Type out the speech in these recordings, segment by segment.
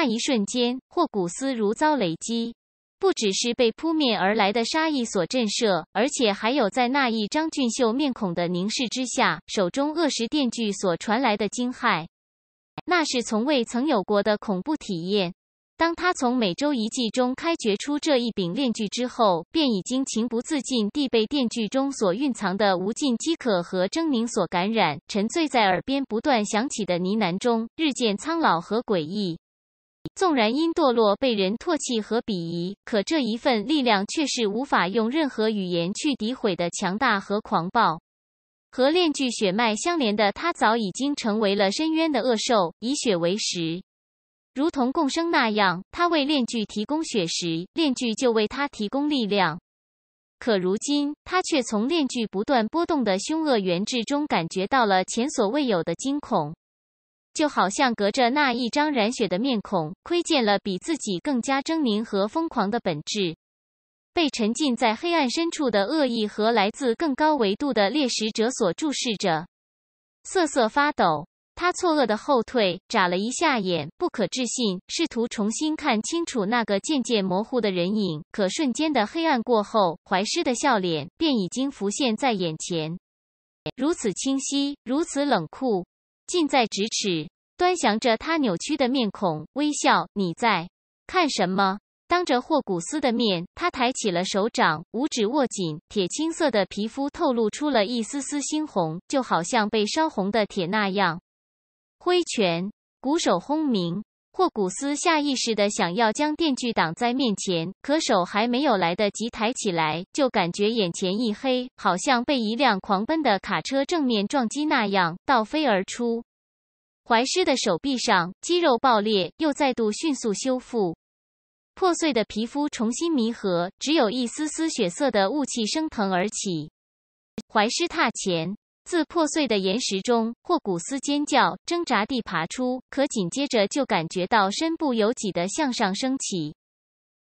那一瞬间，霍古斯如遭雷击，不只是被扑面而来的杀意所震慑，而且还有在那一张俊秀面孔的凝视之下，手中恶石电锯所传来的惊骇。那是从未曾有过的恐怖体验。当他从美洲遗迹中开掘出这一柄炼锯之后，便已经情不自禁地被电锯中所蕴藏的无尽饥渴和狰狞所感染，沉醉在耳边不断响起的呢喃中，日渐苍老和诡异。纵然因堕落被人唾弃和鄙夷，可这一份力量却是无法用任何语言去诋毁的。强大和狂暴，和炼具血脉相连的他，早已经成为了深渊的恶兽，以血为食，如同共生那样，他为炼具提供血食，炼具就为他提供力量。可如今，他却从炼具不断波动的凶恶原质中，感觉到了前所未有的惊恐。就好像隔着那一张染血的面孔，窥见了比自己更加狰狞和疯狂的本质，被沉浸在黑暗深处的恶意和来自更高维度的猎食者所注视着，瑟瑟发抖。他错愕的后退，眨了一下眼，不可置信，试图重新看清楚那个渐渐模糊的人影。可瞬间的黑暗过后，怀师的笑脸便已经浮现在眼前，如此清晰，如此冷酷，近在咫尺。端详着他扭曲的面孔，微笑。你在看什么？当着霍古斯的面，他抬起了手掌，五指握紧，铁青色的皮肤透露出了一丝丝猩红，就好像被烧红的铁那样。挥拳，鼓手轰鸣。霍古斯下意识的想要将电锯挡在面前，可手还没有来得及抬起来，就感觉眼前一黑，好像被一辆狂奔的卡车正面撞击那样，倒飞而出。怀师的手臂上肌肉爆裂，又再度迅速修复，破碎的皮肤重新弥合，只有一丝丝血色的雾气升腾而起。怀师踏前，自破碎的岩石中，霍古斯尖叫挣扎地爬出，可紧接着就感觉到身不由己地向上升起，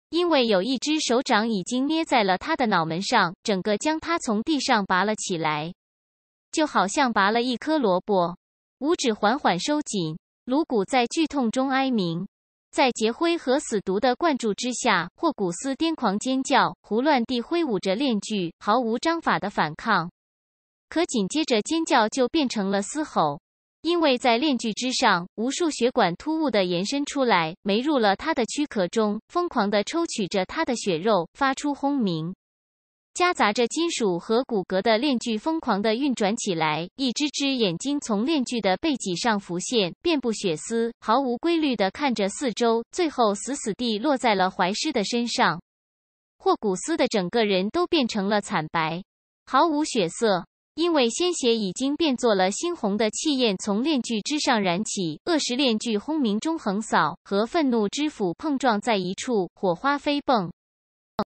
因为有一只手掌已经捏在了他的脑门上，整个将他从地上拔了起来，就好像拔了一颗萝卜。五指缓缓收紧，颅骨在剧痛中哀鸣。在杰辉和死毒的灌注之下，霍古斯癫狂尖叫，胡乱地挥舞着链锯，毫无章法的反抗。可紧接着，尖叫就变成了嘶吼，因为在链锯之上，无数血管突兀地延伸出来，没入了他的躯壳中，疯狂地抽取着他的血肉，发出轰鸣。夹杂着金属和骨骼的链锯疯狂地运转起来，一只只眼睛从链锯的背脊上浮现，遍布血丝，毫无规律地看着四周，最后死死地落在了怀师的身上。霍古斯的整个人都变成了惨白，毫无血色，因为鲜血已经变作了猩红的气焰，从链锯之上燃起。恶食链锯轰鸣中横扫，和愤怒之斧碰撞在一处，火花飞迸，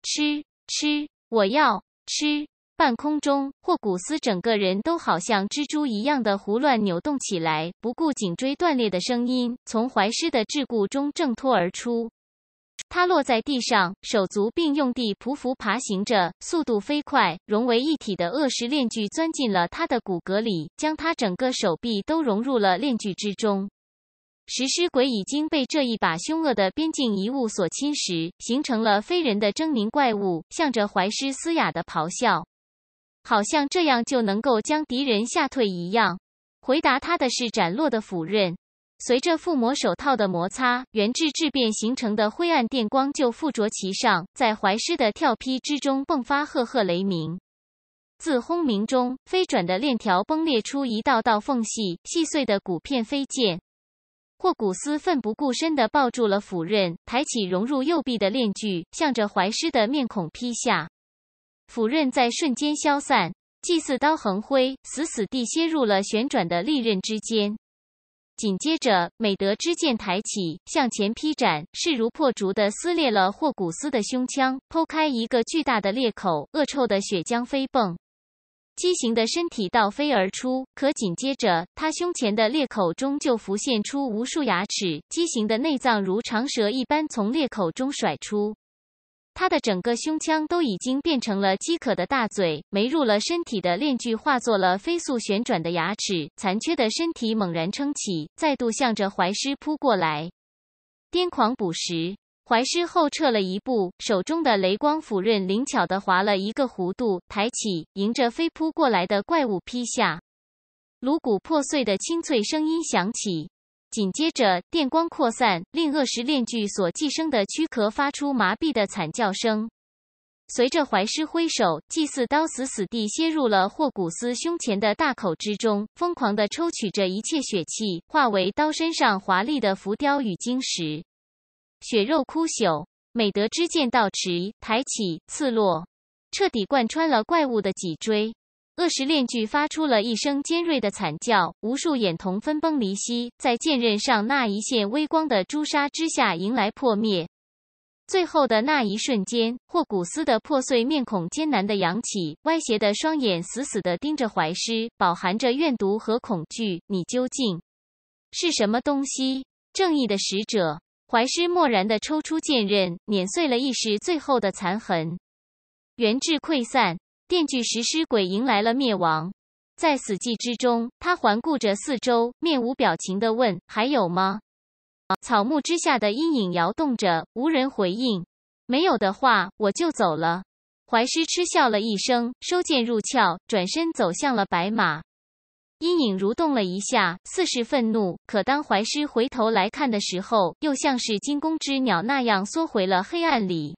吃吃。我要吃！半空中，霍古斯整个人都好像蜘蛛一样的胡乱扭动起来，不顾颈椎断裂的声音，从怀尸的桎梏中挣脱而出。他落在地上，手足并用地匍匐爬行着，速度飞快。融为一体的恶石链锯钻进了他的骨骼里，将他整个手臂都融入了链锯之中。食尸鬼已经被这一把凶恶的边境遗物所侵蚀，形成了非人的狰狞怪物，向着怀师嘶哑的咆哮，好像这样就能够将敌人吓退一样。回答他的是斩落的斧刃，随着附魔手套的摩擦，原质质变形成的灰暗电光就附着其上，在怀师的跳劈之中迸发赫赫雷鸣。自轰鸣中飞转的链条崩裂出一道道缝隙，细碎的骨片飞溅。霍古斯奋不顾身地抱住了斧刃，抬起融入右臂的链锯，向着怀尸的面孔劈下。斧刃在瞬间消散，祭祀刀横挥，死死地楔入了旋转的利刃之间。紧接着，美德之剑抬起，向前劈斩，势如破竹地撕裂了霍古斯的胸腔，剖开一个巨大的裂口，恶臭的血浆飞迸。畸形的身体倒飞而出，可紧接着，他胸前的裂口中就浮现出无数牙齿，畸形的内脏如长蛇一般从裂口中甩出，他的整个胸腔都已经变成了饥渴的大嘴，没入了身体的链锯化作了飞速旋转的牙齿，残缺的身体猛然撑起，再度向着怀师扑过来，癫狂捕食。怀师后撤了一步，手中的雷光斧刃灵巧地划了一个弧度，抬起，迎着飞扑过来的怪物劈下。颅骨破碎的清脆声音响起，紧接着电光扩散，令恶石链锯所寄生的躯壳发出麻痹的惨叫声。随着怀师挥手，祭祀刀死死地楔入了霍古斯胸前的大口之中，疯狂地抽取着一切血气，化为刀身上华丽的浮雕与晶石。血肉枯朽，美德之剑道持抬起，刺落，彻底贯穿了怪物的脊椎。恶食链锯发出了一声尖锐的惨叫，无数眼瞳分崩离析，在剑刃上那一线微光的朱砂之下迎来破灭。最后的那一瞬间，霍古斯的破碎面孔艰难地扬起，歪斜的双眼死死地盯着怀师，饱含着怨毒和恐惧。你究竟是什么东西？正义的使者？怀师漠然的抽出剑刃，碾碎了意识最后的残痕，元智溃散，电锯食尸鬼迎来了灭亡。在死寂之中，他环顾着四周，面无表情地问：“还有吗？”草木之下的阴影摇动着，无人回应。没有的话，我就走了。怀师嗤笑了一声，收剑入鞘，转身走向了白马。阴影蠕动了一下，似是愤怒；可当怀师回头来看的时候，又像是惊弓之鸟那样缩回了黑暗里。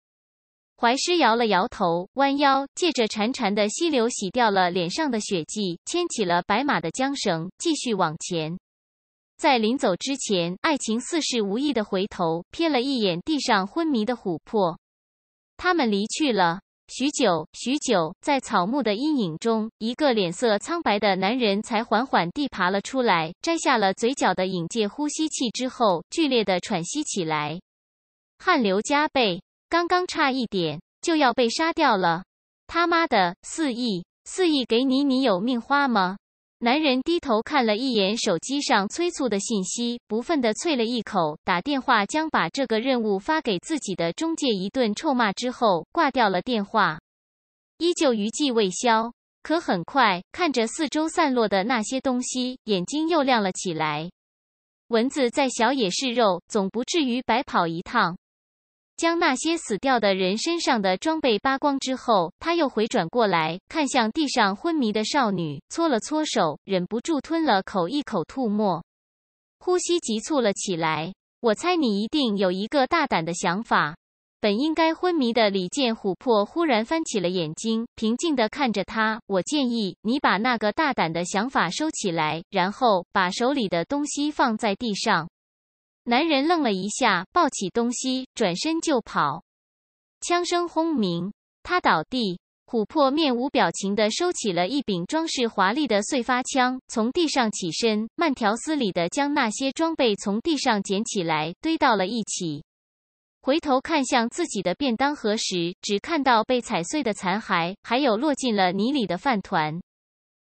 怀师摇了摇头，弯腰，借着潺潺的溪流洗掉了脸上的血迹，牵起了白马的缰绳，继续往前。在临走之前，爱情似是无意的回头，瞥了一眼地上昏迷的琥珀。他们离去了。许久，许久，在草木的阴影中，一个脸色苍白的男人才缓缓地爬了出来，摘下了嘴角的引气呼吸器之后，剧烈的喘息起来，汗流浃背。刚刚差一点就要被杀掉了，他妈的，四亿，四亿给你，你有命花吗？男人低头看了一眼手机上催促的信息，不忿地啐了一口，打电话将把这个任务发给自己的中介一顿臭骂之后，挂掉了电话，依旧余悸未消。可很快，看着四周散落的那些东西，眼睛又亮了起来。蚊子再小也是肉，总不至于白跑一趟。将那些死掉的人身上的装备扒光之后，他又回转过来，看向地上昏迷的少女，搓了搓手，忍不住吞了口一口吐沫，呼吸急促了起来。我猜你一定有一个大胆的想法。本应该昏迷的李建琥珀忽然翻起了眼睛，平静地看着他。我建议你把那个大胆的想法收起来，然后把手里的东西放在地上。男人愣了一下，抱起东西，转身就跑。枪声轰鸣，他倒地。琥珀面无表情的收起了一柄装饰华丽的碎发枪，从地上起身，慢条斯理的将那些装备从地上捡起来，堆到了一起。回头看向自己的便当盒时，只看到被踩碎的残骸，还有落进了泥里的饭团。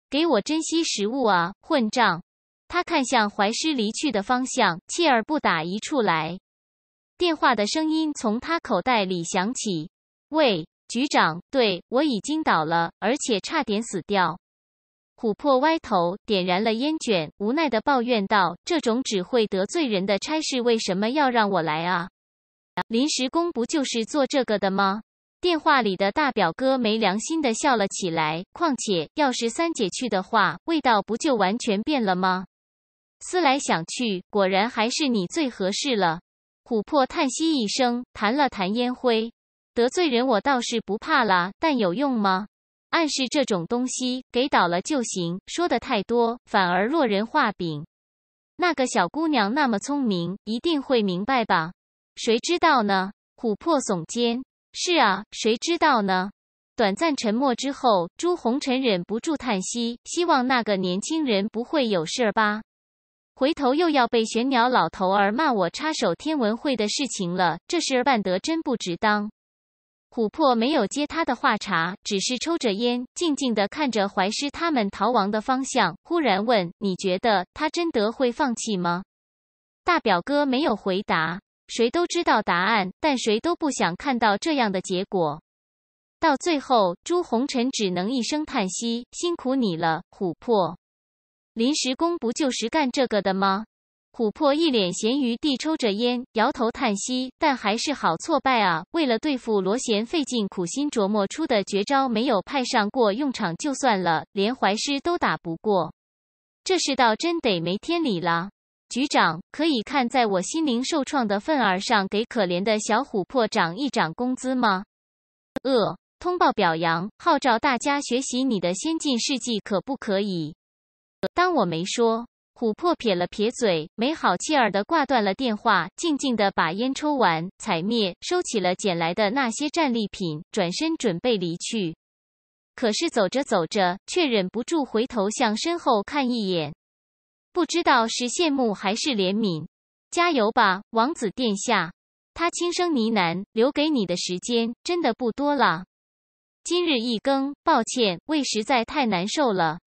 给我珍惜食物啊，混账！他看向怀师离去的方向，气儿不打一处来。电话的声音从他口袋里响起：“喂，局长，对我已经倒了，而且差点死掉。”琥珀歪头，点燃了烟卷，无奈的抱怨道：“这种只会得罪人的差事，为什么要让我来啊？临时工不就是做这个的吗？”电话里的大表哥没良心的笑了起来：“况且，要是三姐去的话，味道不就完全变了吗？”思来想去，果然还是你最合适了。琥珀叹息一声，弹了弹烟灰。得罪人我倒是不怕啦，但有用吗？暗示这种东西给倒了就行，说的太多反而落人话柄。那个小姑娘那么聪明，一定会明白吧？谁知道呢？琥珀耸肩。是啊，谁知道呢？短暂沉默之后，朱红尘忍不住叹息：，希望那个年轻人不会有事儿吧。回头又要被玄鸟老头儿骂我插手天文会的事情了，这事儿办得真不值当。琥珀没有接他的话茬，只是抽着烟，静静地看着怀师他们逃亡的方向。忽然问：“你觉得他真的会放弃吗？”大表哥没有回答，谁都知道答案，但谁都不想看到这样的结果。到最后，朱红尘只能一声叹息：“辛苦你了，琥珀。”临时工不就是干这个的吗？琥珀一脸咸鱼地抽着烟，摇头叹息，但还是好挫败啊！为了对付罗贤，费尽苦心琢磨出的绝招没有派上过用场，就算了，连淮师都打不过，这世道真得没天理了！局长，可以看在我心灵受创的份儿上，给可怜的小琥珀涨一涨工资吗？呃，通报表扬，号召大家学习你的先进事迹，可不可以？当我没说，琥珀撇了撇嘴，没好气儿的挂断了电话，静静的把烟抽完，踩灭，收起了捡来的那些战利品，转身准备离去。可是走着走着，却忍不住回头向身后看一眼，不知道是羡慕还是怜悯。加油吧，王子殿下！他轻声呢喃，留给你的时间真的不多了。今日一更，抱歉，胃实在太难受了。